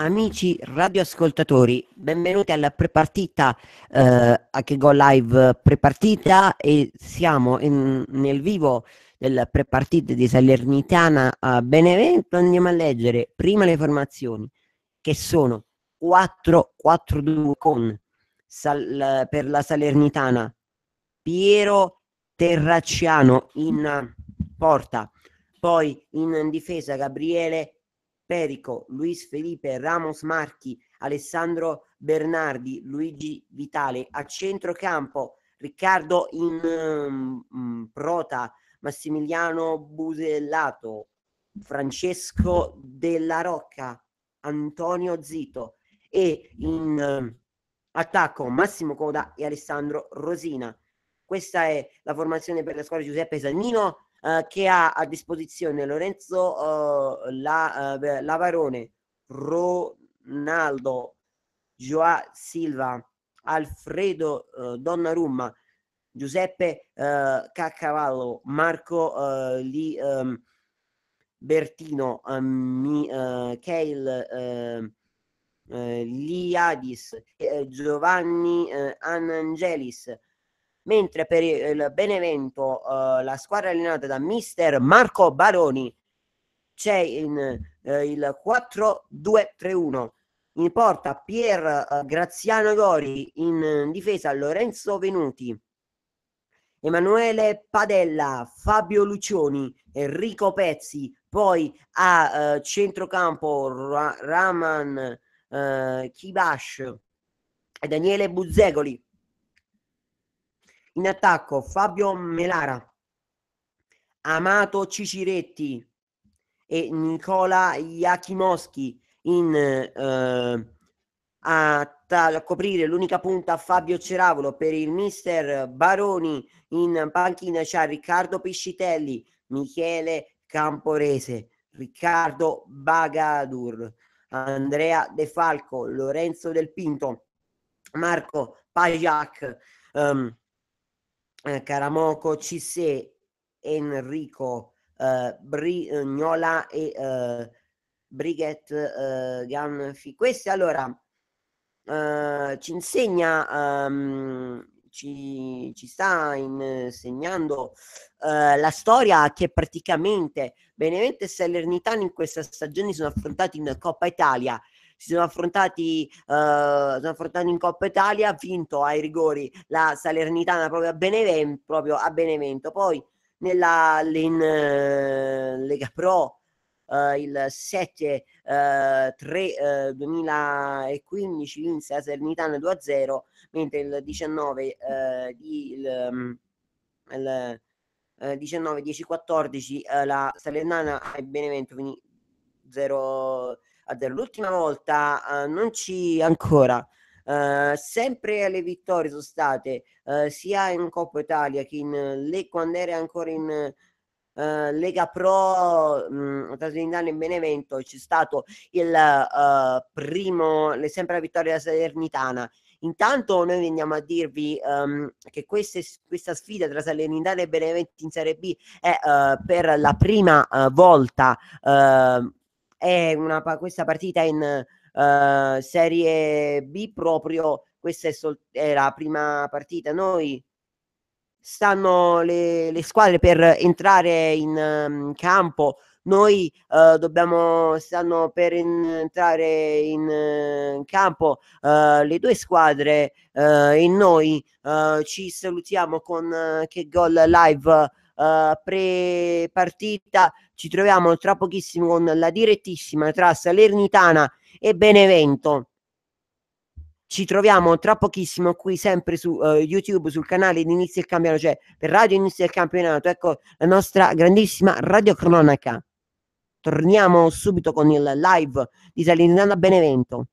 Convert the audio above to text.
Amici radioascoltatori, benvenuti alla prepartita eh, a Che Go Live prepartita e siamo in, nel vivo della prepartita di Salernitana a Benevento. Andiamo a leggere prima le formazioni che sono 4-4-2 con sal, per la Salernitana Piero Terracciano in porta, poi in difesa Gabriele Perico, Luis Felipe Ramos Marchi, Alessandro Bernardi, Luigi Vitale. A centrocampo Riccardo in um, Prota, Massimiliano Busellato, Francesco Della Rocca, Antonio Zito e in um, attacco Massimo Coda e Alessandro Rosina. Questa è la formazione per la squadra Giuseppe Sannino eh, che ha a disposizione Lorenzo eh, la, eh, Lavarone, Ronaldo, Joa Silva, Alfredo eh, Donnarumma, Giuseppe eh, Caccavallo, Marco eh, ehm, Bertino, ehm, Michael ehm, Liadis, Giovanni Angelis, mentre per il Benevento eh, la squadra allenata da mister Marco Baroni c'è in, eh, il 4-2-3-1 in porta Pier eh, Graziano Gori in eh, difesa Lorenzo Venuti Emanuele Padella, Fabio Lucioni, Enrico Pezzi, poi a eh, centrocampo Ra- Raman eh, Kibash e Daniele Buzzegoli. In attacco Fabio Melara, Amato Ciciretti e Nicola Iachimoschi in eh, a, a, coprire l'unica punta Fabio Ceravolo per il mister Baroni in panchina c'è Riccardo Piscitelli, Michele Camporese, Riccardo Bagadur, Andrea De Falco, Lorenzo Del Pinto, Marco Pagliac, um, ehm, eh, Caramoco, Cissé, Enrico, eh, Brignola eh, e eh, Brigitte eh, Ganfi. Questi allora eh, ci insegna, um, ci, ci, sta insegnando la storia che praticamente Benevento e Salernitano in questa stagione sono affrontati in Coppa Italia si sono affrontati, eh, sono affrontati in Coppa Italia, ha vinto ai rigori la Salernitana proprio a, Beneven, proprio a Benevento, poi nella in, eh, Lega Pro eh, il 7 3 2015 vinse la Salernitana 2-0, mentre il 19 eh, di... Il, um, il, 19, 10, 14 la Salernana e Benevento quindi 0 Adero, l'ultima volta uh, non ci ancora. Uh, sempre le vittorie sono state uh, sia in Coppa Italia che in le, quando era ancora in Lega Pro tra Traslindano e Benevento c'è stato il primo le, sempre la vittoria della Salernitana Intanto noi veniamo a dirvi um, che queste, questa sfida tra Salernitana e Benevento in Serie B è uh, per la prima uh, volta uh, è una, questa partita in uh, Serie B proprio, questa è, sol- è la prima partita. Noi stanno le, le, squadre per entrare in um, campo. Noi uh, dobbiamo, stanno per in, entrare in, in eh, campo uh, le due squadre uh, e noi ci salutiamo con Che Gol Live eh, pre-partita ci troviamo tra pochissimo con la direttissima tra Salernitana e Benevento. Ci troviamo tra pochissimo qui sempre su eh, YouTube, sul canale di Inizio del Campionato, cioè per Radio Inizio il Campionato. Ecco la nostra grandissima Radio Cronaca. Torniamo subito con il live di Salernitana Benevento.